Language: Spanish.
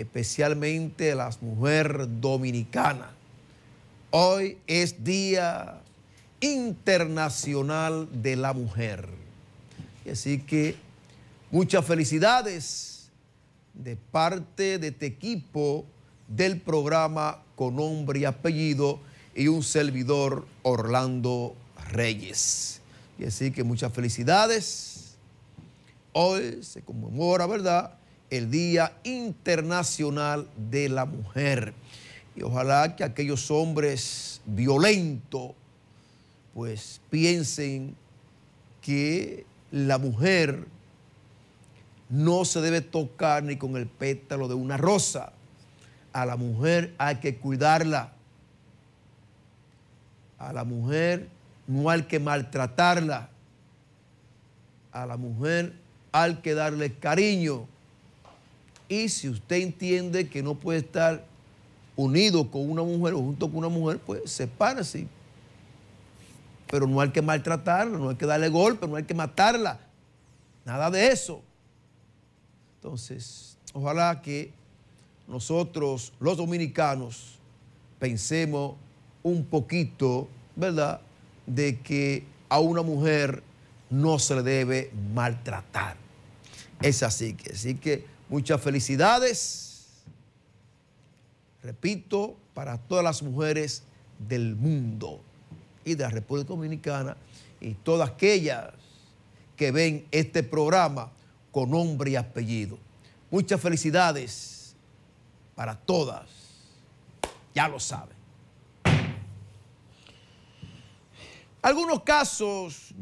especialmente las mujeres dominicanas. Hoy es Día Internacional de la Mujer. Y así que muchas felicidades de parte de este equipo del programa con nombre y apellido y un servidor Orlando Reyes. Y así que muchas felicidades. Hoy se conmemora, ¿verdad? el Día Internacional de la Mujer. Y ojalá que aquellos hombres violentos pues piensen que la mujer no se debe tocar ni con el pétalo de una rosa. A la mujer hay que cuidarla. A la mujer no hay que maltratarla. A la mujer hay que darle cariño. Y si usted entiende que no puede estar unido con una mujer o junto con una mujer, pues sepárese. Pero no hay que maltratarla, no hay que darle golpe, no hay que matarla. Nada de eso. Entonces, ojalá que nosotros, los dominicanos, pensemos un poquito, ¿verdad?, de que a una mujer no se le debe maltratar es así. Así que muchas felicidades. Repito, para todas las mujeres del mundo y de la República Dominicana y todas aquellas que ven este programa con nombre y apellido. Muchas felicidades para todas. Ya lo saben. Algunos casos